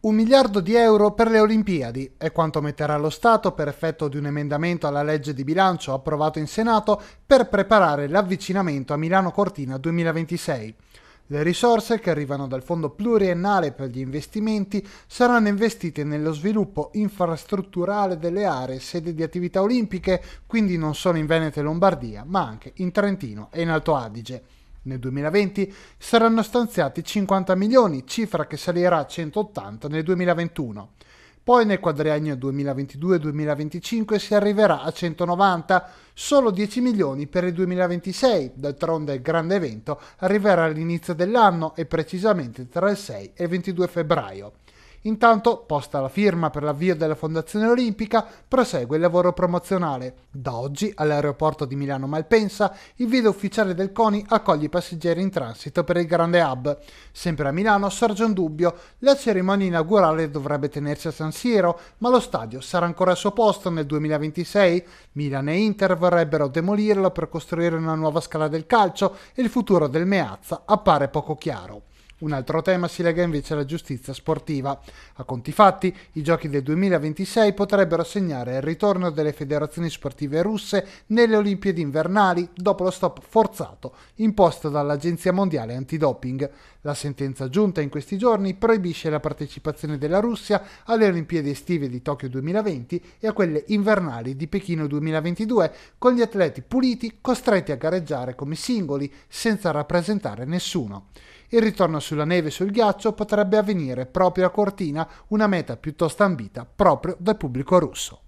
Un miliardo di euro per le Olimpiadi è quanto metterà lo Stato per effetto di un emendamento alla legge di bilancio approvato in Senato per preparare l'avvicinamento a Milano Cortina 2026. Le risorse che arrivano dal fondo pluriennale per gli investimenti saranno investite nello sviluppo infrastrutturale delle aree sede di attività olimpiche, quindi non solo in Veneto e Lombardia, ma anche in Trentino e in Alto Adige. Nel 2020 saranno stanziati 50 milioni, cifra che salirà a 180 nel 2021. Poi nel quadriennio 2022-2025 si arriverà a 190, solo 10 milioni per il 2026, d'altronde il grande evento arriverà all'inizio dell'anno e precisamente tra il 6 e il 22 febbraio. Intanto, posta la firma per l'avvio della Fondazione Olimpica, prosegue il lavoro promozionale. Da oggi, all'aeroporto di Milano Malpensa, il video ufficiale del CONI accoglie i passeggeri in transito per il grande hub. Sempre a Milano sorge un dubbio. La cerimonia inaugurale dovrebbe tenersi a San Siro, ma lo stadio sarà ancora al suo posto nel 2026? Milan e Inter vorrebbero demolirlo per costruire una nuova scala del calcio e il futuro del Meazza appare poco chiaro. Un altro tema si lega invece alla giustizia sportiva. A conti fatti, i giochi del 2026 potrebbero segnare il ritorno delle federazioni sportive russe nelle Olimpiadi invernali dopo lo stop forzato imposto dall'Agenzia Mondiale Antidoping. La sentenza giunta in questi giorni proibisce la partecipazione della Russia alle Olimpiadi estive di Tokyo 2020 e a quelle invernali di Pechino 2022, con gli atleti puliti costretti a gareggiare come singoli senza rappresentare nessuno. Il ritorno sulla neve e sul ghiaccio potrebbe avvenire proprio a Cortina, una meta piuttosto ambita proprio dal pubblico russo.